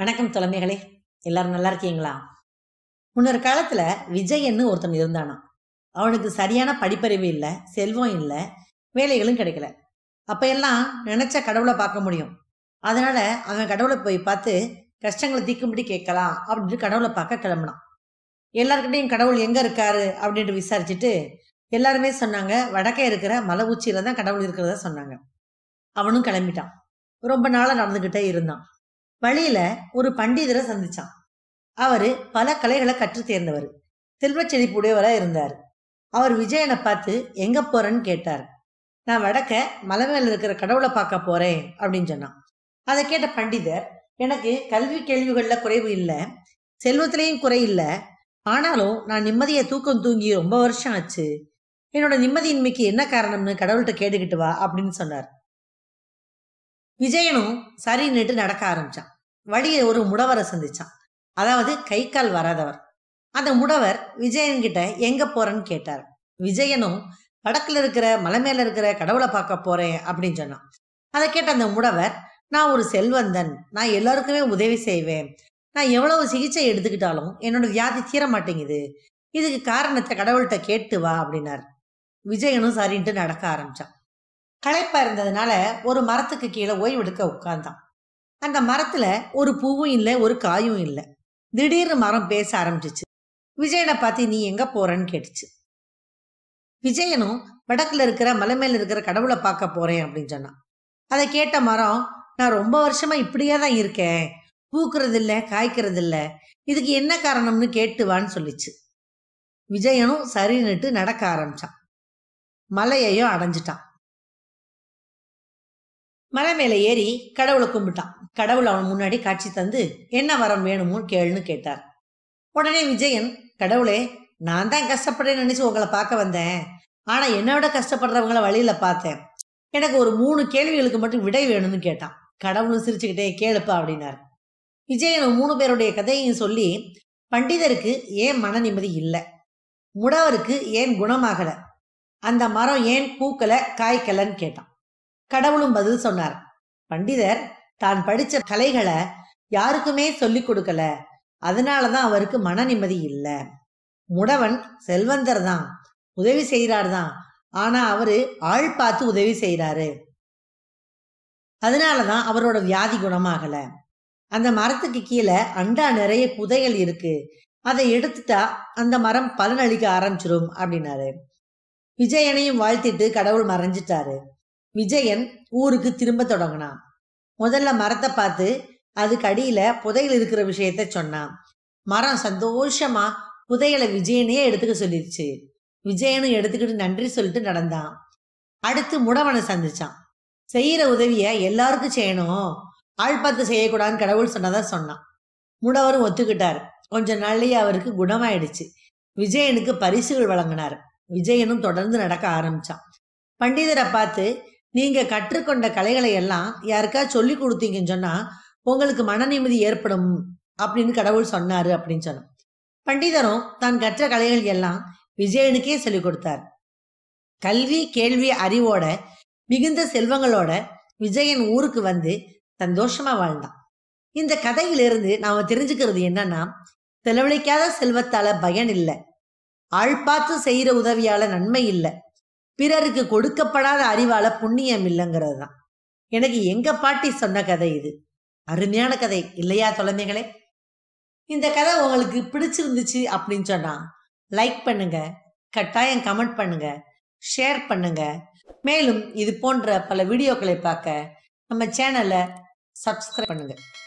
வணக்கம் தலைமைகளே எல்லாரும் நல்லா இருக்கீங்களா முன்னொரு காலத்துல விஜயன்னு ஒருத்தன் இருந்தானான் அவனுக்கு சரியான படிப்பறிவு இல்லை செல்வம் இல்லை வேலைகளும் கிடைக்கல அப்ப எல்லாம் நினைச்ச கடவுளை பார்க்க முடியும் அதனால அவன் கடவுளை போய் பார்த்து கஷ்டங்களை தீக்கும்படி கேட்கலாம் அப்படின்ட்டு கடவுளை பார்க்க கிளம்பினான் எல்லாருக்கிட்டையும் கடவுள் எங்க இருக்காரு அப்படின்ட்டு விசாரிச்சுட்டு எல்லாருமே சொன்னாங்க வடக்கே இருக்கிற மலை உச்சியில தான் கடவுள் இருக்கிறதா சொன்னாங்க அவனும் கிளம்பிட்டான் ரொம்ப நாளாக நடந்துகிட்டே இருந்தான் வழியில ஒரு பண்டிதரை சந்திச்சான் அவரு பல கலைகளை கற்று தேர்ந்தவர் செல்வ செழிப்புடையவரா இருந்தார் அவர் விஜயனை பார்த்து எங்க போறேன்னு கேட்டார் நான் வடக்க மலை மேல இருக்கிற கடவுளை பார்க்க போறேன் அப்படின்னு சொன்னான் அதை கேட்ட பண்டிதர் எனக்கு கல்வி கேள்விகள்ல குறைவு இல்லை செல்வத்திலையும் குறை இல்லை ஆனாலும் நான் நிம்மதியை தூக்கம் தூங்கி ரொம்ப வருஷம் ஆச்சு என்னோட நிம்மதியின்மைக்கு என்ன காரணம்னு கடவுள்கிட்ட கேட்டுக்கிட்டு வா அப்படின்னு சொன்னார் விஜயனும் சரின்னுட்டு நடக்க ஆரம்பிச்சான் வழியில் ஒரு முடவரை சந்திச்சான் அதாவது கை கால் வராதவர் அந்த முடவர் விஜயன் கிட்ட எங்க போறன்னு கேட்டார் விஜயனும் வடக்குல இருக்கிற மலை மேல இருக்கிற கடவுளை பார்க்க போறேன் அப்படின்னு சொன்னான் அதை கேட்ட அந்த முடவர் நான் ஒரு செல்வந்தன் நான் எல்லாருக்குமே உதவி செய்வேன் நான் எவ்வளவு சிகிச்சை எடுத்துக்கிட்டாலும் என்னோட வியாதி தீர மாட்டேங்குது இதுக்கு காரணத்தை கடவுள்கிட்ட கேட்டு வா அப்படின்னாரு விஜயனும் சரின்ட்டு நடக்க ஆரம்பிச்சான் களைப்பாக இருந்ததுனால ஒரு மரத்துக்கு கீழே ஓய்வெடுக்க உட்கார்ந்தான் அந்த மரத்தில் ஒரு பூவும் இல்லை ஒரு காயும் இல்லை திடீர்னு மரம் பேச ஆரம்பிச்சிச்சு விஜயனை பார்த்து நீ எங்கே போகிறேன்னு கேட்டுச்சு விஜயனும் வடக்கில் இருக்கிற மலை மேல இருக்கிற கடவுளை பார்க்க போகிறேன் அப்படின்னு சொன்னான் அதை கேட்ட மரம் நான் ரொம்ப வருஷமாக இப்படியே தான் இருக்கேன் பூக்கிறது இல்லை காய்க்கிறது இல்லை இதுக்கு என்ன காரணம்னு கேட்டுவான்னு சொல்லிச்சு விஜயனும் சரின்னுட்டு நடக்க ஆரம்பிச்சான் மலையையும் அடைஞ்சிட்டான் மலை மேலே ஏறி கடவுளை கும்பிட்டான் கடவுள் அவன் முன்னாடி காட்சி தந்து என்ன வரம் வேணுமோ கேளுன்னு கேட்டார் உடனே விஜயன் கடவுளே நான் தான் கஷ்டப்படுறேன்னு நினைச்சு உங்களை பார்க்க வந்தேன் ஆனா என்னோட கஷ்டப்படுறவங்கள வழியில பார்த்தேன் எனக்கு ஒரு மூணு கேள்விகளுக்கு மட்டும் விடை வேணும்னு கேட்டான் கடவுளும் சிரிச்சுக்கிட்டே கேளுப்பா அப்படின்னாரு விஜயன் மூணு பேருடைய கதையையும் சொல்லி பண்டிதருக்கு ஏன் மன நிம்மதி இல்லை முடவருக்கு ஏன் குணமாகலை அந்த மரம் ஏன் பூக்கலை காய்க்கலைன்னு கேட்டான் கடவுளும் பதில் சொன்னார் பண்டிதர் தான் படிச்ச கலைகளை யாருக்குமே சொல்லிக் கொடுக்கல அதனாலதான் அவருக்கு மன நிம்மதி இல்ல முடவன் செல்வந்தர் தான் உதவி செய்யறாரு தான் ஆனா அவரு ஆள் பார்த்து உதவி செய்யறாரு அதனாலதான் அவரோட வியாதி குணமாகல அந்த மரத்துக்கு கீழே அண்டா நிறைய புதைகள் இருக்கு அதை எடுத்துட்டா அந்த மரம் பலனளிக்க ஆரம்பிச்சிரும் அப்படின்னாரு விஜயனையும் வாழ்த்திட்டு கடவுள் மறைஞ்சிட்டாரு விஜயன் ஊருக்கு திரும்ப தொடங்கினான் முதல்ல மரத்தை பார்த்து அதுக்கு அடியில புதையல் இருக்கிற விஷயத்த சொன்னான் மரம் சந்தோஷமா புதையலை விஜயனையே எடுத்துக்க சொல்லிருச்சு விஜயனும் எடுத்துக்கிட்டு நன்றி சொல்லிட்டு நடந்தான் அடுத்து முடவனை சந்திச்சான் செய்யற உதவிய எல்லாருக்கும் செய்யணும் ஆள் பார்த்து செய்யக்கூடாதுன்னு கடவுள் சொன்னதான் சொன்னான் முடவரும் ஒத்துக்கிட்டார் கொஞ்ச நாள்லயே அவருக்கு குணமாயிடுச்சு விஜயனுக்கு பரிசுகள் வழங்கினார் விஜயனும் தொடர்ந்து நடக்க ஆரம்பிச்சான் பண்டிதரை பார்த்து நீங்கள் கற்றுக்கொண்ட கலைகளை எல்லாம் யாருக்கா சொல்லி கொடுத்தீங்கன்னு சொன்னால் உங்களுக்கு மன நிம்மதி ஏற்படும் அப்படின்னு கடவுள் சொன்னார் அப்படின்னு சொன்னோம் பண்டிதரும் தான் கற்ற கலைகள் எல்லாம் விஜயனுக்கே சொல்லிக் கொடுத்தார் கல்வி கேள்வி அறிவோட மிகுந்த செல்வங்களோட விஜயன் ஊருக்கு வந்து சந்தோஷமா வாழ்ந்தான் இந்த கதையிலிருந்து நாம தெரிஞ்சுக்கிறது என்னன்னா செலவழிக்காத செல்வத்தால பயன் இல்லை ஆள் பார்த்து செய்யற உதவியால நன்மை இல்லை பிறருக்கு கொடுக்கப்படாத அறிவால புண்ணியம் இல்லைங்கிறது தான் எனக்கு எங்க பாட்டி சொன்ன கதை இது அருமையான கதை இல்லையா குழந்தைகளே இந்த கதை உங்களுக்கு பிடிச்சிருந்துச்சு அப்படின்னு சொன்னா லைக் பண்ணுங்க கட்டாயம் கமெண்ட் பண்ணுங்க ஷேர் பண்ணுங்க மேலும் இது போன்ற பல வீடியோக்களை பார்க்க நம்ம சேனலை சப்ஸ்கிரைப் பண்ணுங்கள்